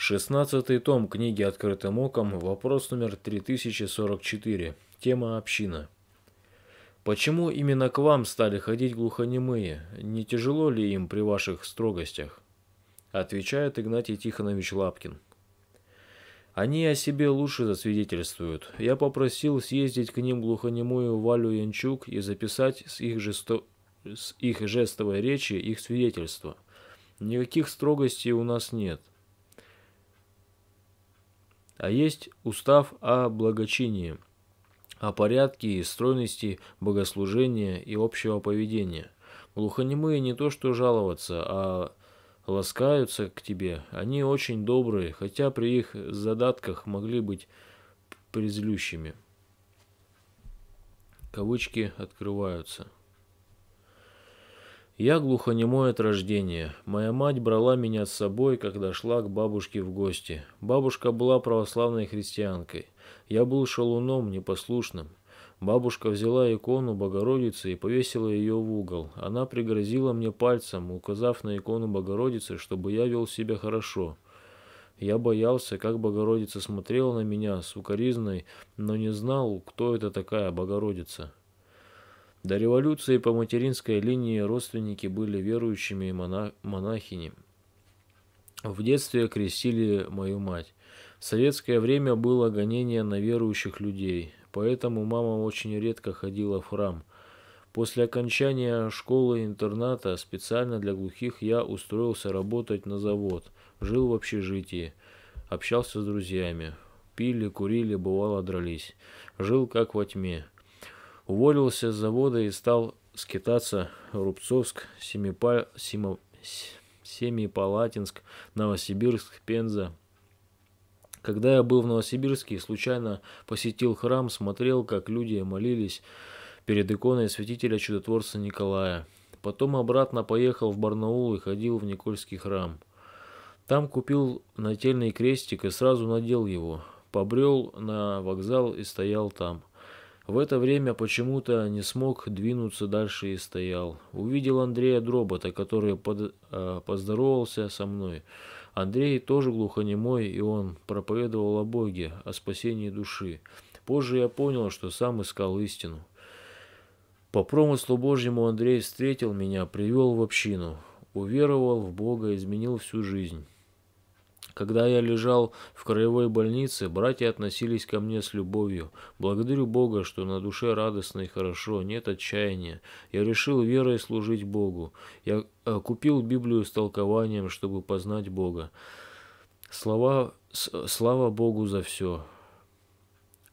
Шестнадцатый том книги «Открытым оком», вопрос номер 3044, тема «Община». Почему именно к вам стали ходить глухонемые? Не тяжело ли им при ваших строгостях? Отвечает Игнатий Тихонович Лапкин. Они о себе лучше засвидетельствуют. Я попросил съездить к ним глухонемую Валю Янчук и записать с их, жесто... с их жестовой речи их свидетельство. Никаких строгостей у нас нет а есть устав о благочинии, о порядке и стройности богослужения и общего поведения. Глухонемые не то что жаловаться, а ласкаются к тебе. Они очень добрые, хотя при их задатках могли быть призлющими. Кавычки открываются. Я глухонемой от рождения. Моя мать брала меня с собой, когда шла к бабушке в гости. Бабушка была православной христианкой. Я был шалуном, непослушным. Бабушка взяла икону Богородицы и повесила ее в угол. Она пригрозила мне пальцем, указав на икону Богородицы, чтобы я вел себя хорошо. Я боялся, как Богородица смотрела на меня с укоризной, но не знал, кто это такая Богородица. До революции по материнской линии родственники были верующими монах монахини. В детстве крестили мою мать. В советское время было гонение на верующих людей, поэтому мама очень редко ходила в храм. После окончания школы-интерната специально для глухих я устроился работать на завод, жил в общежитии, общался с друзьями, пили, курили, бывало дрались, жил как во тьме. Уволился с завода и стал скитаться Рубцовск, Семипа... Симо... Семипалатинск, Новосибирск, Пенза. Когда я был в Новосибирске и случайно посетил храм, смотрел, как люди молились перед иконой святителя чудотворца Николая. Потом обратно поехал в Барнаул и ходил в Никольский храм. Там купил нательный крестик и сразу надел его. Побрел на вокзал и стоял там. В это время почему-то не смог двинуться дальше и стоял. Увидел Андрея Дробота, который под, э, поздоровался со мной. Андрей тоже глухонемой, и он проповедовал о Боге, о спасении души. Позже я понял, что сам искал истину. По промыслу Божьему Андрей встретил меня, привел в общину, уверовал в Бога, изменил всю жизнь. Когда я лежал в краевой больнице, братья относились ко мне с любовью. Благодарю Бога, что на душе радостно и хорошо, нет отчаяния. Я решил верой служить Богу. Я э, купил Библию с толкованием, чтобы познать Бога. Слова, слава Богу за все.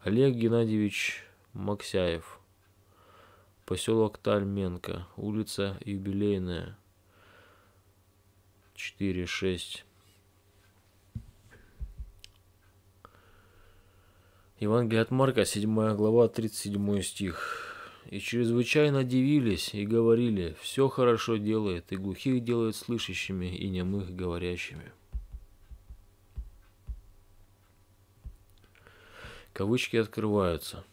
Олег Геннадьевич Максяев. Поселок Тальменко. Улица Юбилейная. 4-6. Евангелие от Марка, 7 глава, 37 стих. «И чрезвычайно дивились и говорили, все хорошо делает, и глухих делает слышащими, и немых говорящими». Кавычки открываются.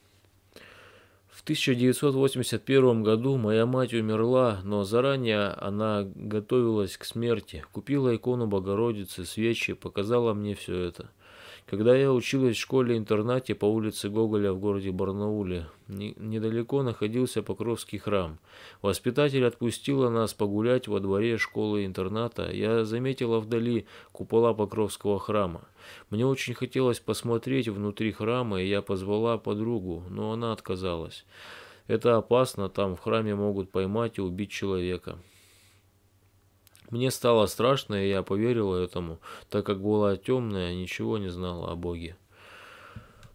В 1981 году моя мать умерла, но заранее она готовилась к смерти, купила икону Богородицы, свечи, показала мне все это – когда я училась в школе-интернате по улице Гоголя в городе Барнауле, недалеко находился Покровский храм. Воспитатель отпустила нас погулять во дворе школы-интерната. Я заметила вдали купола Покровского храма. Мне очень хотелось посмотреть внутри храма, и я позвала подругу, но она отказалась. Это опасно, там в храме могут поймать и убить человека. Мне стало страшно, и я поверила этому, так как была темная, ничего не знала о Боге.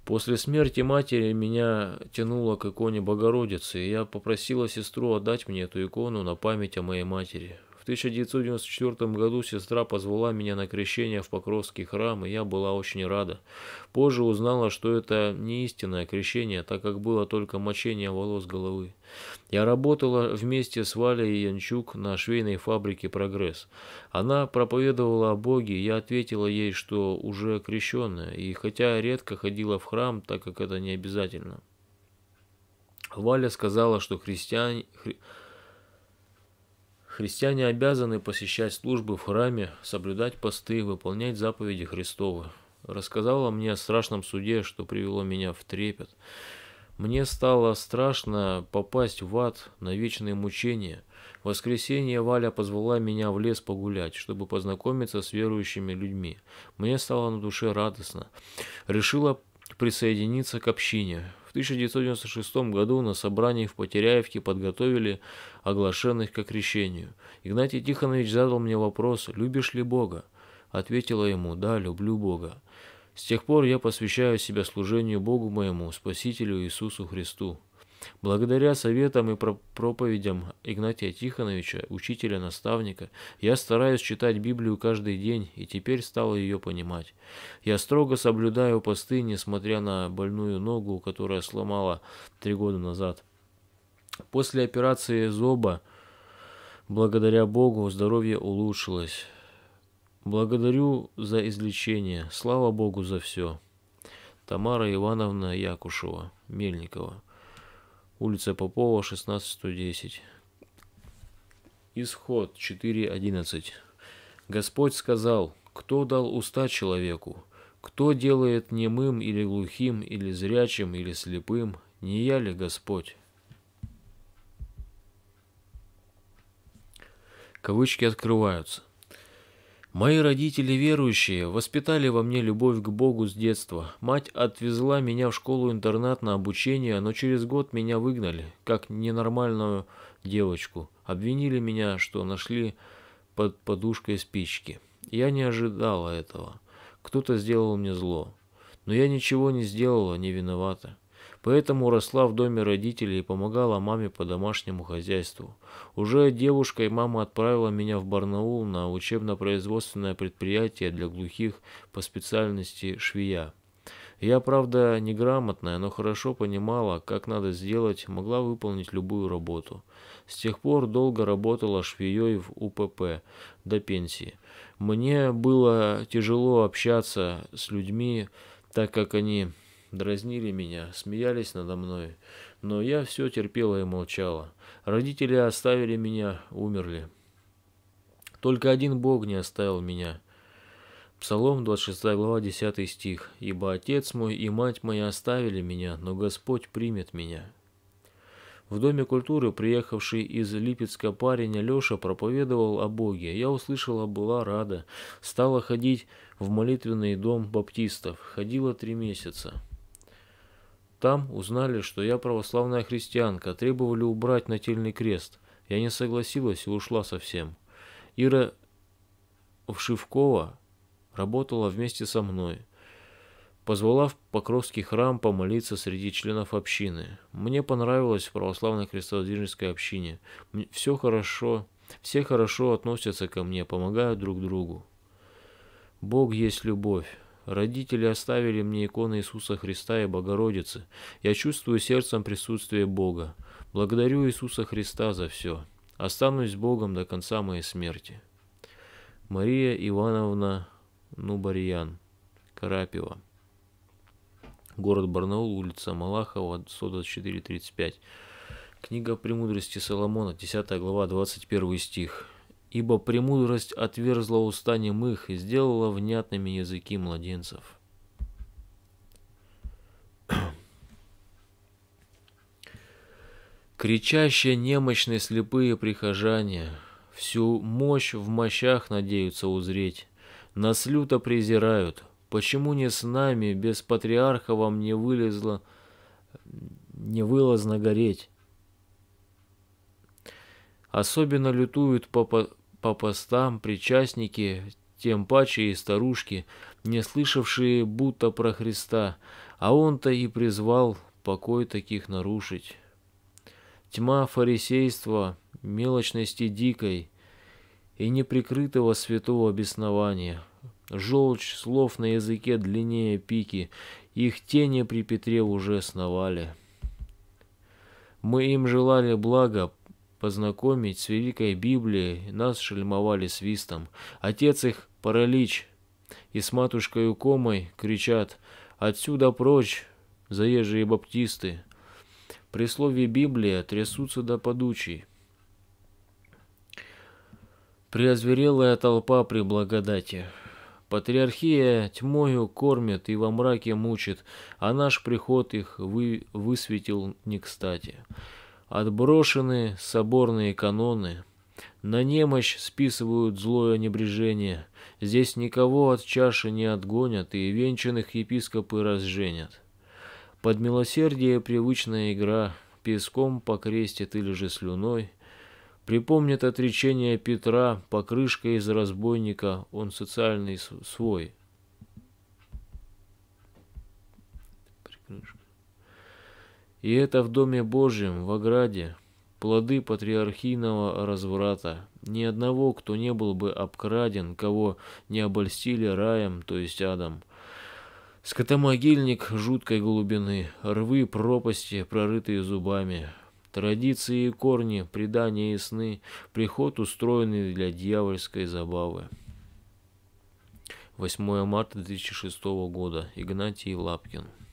После смерти матери меня тянуло к иконе Богородицы, и я попросила сестру отдать мне эту икону на память о моей матери. 1994 году сестра позвала меня на крещение в Покровский храм, и я была очень рада. Позже узнала, что это не истинное крещение, так как было только мочение волос головы. Я работала вместе с Валей Янчук на швейной фабрике «Прогресс». Она проповедовала о Боге, и я ответила ей, что уже крещенная, и хотя редко ходила в храм, так как это не обязательно. Валя сказала, что христиане... Христиане обязаны посещать службы в храме, соблюдать посты, выполнять заповеди Христовы. Рассказала мне о страшном суде, что привело меня в трепет. Мне стало страшно попасть в ад на вечные мучения. В воскресенье Валя позвала меня в лес погулять, чтобы познакомиться с верующими людьми. Мне стало на душе радостно. Решила присоединиться к общине. 1996 году на собрании в Потеряевке подготовили оглашенных к крещению. Игнатий Тихонович задал мне вопрос «Любишь ли Бога?» Ответила ему «Да, люблю Бога». С тех пор я посвящаю себя служению Богу моему, Спасителю Иисусу Христу. Благодаря советам и проповедям Игнатия Тихоновича, учителя-наставника, я стараюсь читать Библию каждый день и теперь стал ее понимать. Я строго соблюдаю посты, несмотря на больную ногу, которая сломала три года назад. После операции зоба, благодаря Богу, здоровье улучшилось. Благодарю за излечение. Слава Богу за все. Тамара Ивановна Якушева, Мельникова улица Попова, 16110. Исход 4.11. Господь сказал, кто дал уста человеку? Кто делает немым или глухим, или зрячим, или слепым? Не я ли Господь? Кавычки открываются. Мои родители верующие, воспитали во мне любовь к Богу с детства. Мать отвезла меня в школу-интернат на обучение, но через год меня выгнали, как ненормальную девочку. Обвинили меня, что нашли под подушкой спички. Я не ожидала этого. Кто-то сделал мне зло. Но я ничего не сделала, не виновата. Поэтому росла в доме родителей и помогала маме по домашнему хозяйству. Уже девушкой мама отправила меня в Барнаул на учебно-производственное предприятие для глухих по специальности швея. Я, правда, неграмотная, но хорошо понимала, как надо сделать, могла выполнить любую работу. С тех пор долго работала швеей в УПП до пенсии. Мне было тяжело общаться с людьми, так как они дразнили меня, смеялись надо мной, но я все терпела и молчала. Родители оставили меня, умерли. Только один Бог не оставил меня. Псалом 26 глава 10 стих. «Ибо отец мой и мать моя оставили меня, но Господь примет меня». В Доме культуры, приехавший из Липецка парень Алеша проповедовал о Боге. Я услышала, была рада. Стала ходить в молитвенный дом баптистов. Ходила три месяца. Там узнали, что я православная христианка, требовали убрать нательный крест. Я не согласилась и ушла совсем. Ира Вшивкова работала вместе со мной. Позвала в Покровский храм помолиться среди членов общины. Мне понравилось в православной крестоводвиженской общине. Все хорошо, все хорошо относятся ко мне, помогают друг другу. Бог есть любовь. Родители оставили мне иконы Иисуса Христа и Богородицы. Я чувствую сердцем присутствие Бога. Благодарю Иисуса Христа за все. Останусь с Богом до конца моей смерти. Мария Ивановна Нубарьян, Карапева. Город Барнаул, улица Малахова, 124-35. Книга «Премудрости Соломона», 10 глава, 21 стих ибо премудрость отверзла уста немых и сделала внятными языки младенцев. Кричащие немощные слепые прихожане всю мощь в мощах надеются узреть, нас люто презирают. Почему не с нами, без патриарха вам не вылезло, не вылазно гореть? Особенно лютуют по, по, по постам причастники, тем паче и старушки, не слышавшие будто про Христа, а он-то и призвал покой таких нарушить. Тьма фарисейства, мелочности дикой и неприкрытого святого беснования, желчь слов на языке длиннее пики, их тени при Петре уже сновали. Мы им желали блага, познакомить с Великой Библией, нас шельмовали свистом. Отец их паралич, и с матушкой Укомой кричат «Отсюда прочь, заезжие баптисты!» При слове «Библия» трясутся до подучий. Приозверелая толпа при благодати. Патриархия тьмою кормит и во мраке мучит, а наш приход их вы... высветил не кстати. Отброшены соборные каноны. На немощь списывают злое небрежение. Здесь никого от чаши не отгонят, и венчанных епископы разженят. Под милосердие привычная игра, песком покрестит или же слюной. Припомнит отречение Петра, покрышка из разбойника, он социальный свой. Прикрышка. И это в Доме Божьем, в ограде, плоды патриархийного разврата. Ни одного, кто не был бы обкраден, кого не обольстили раем, то есть адом. Скотомогильник жуткой глубины, рвы, пропасти, прорытые зубами. Традиции и корни, предания и сны, приход, устроенный для дьявольской забавы. 8 марта 2006 года. Игнатий Лапкин.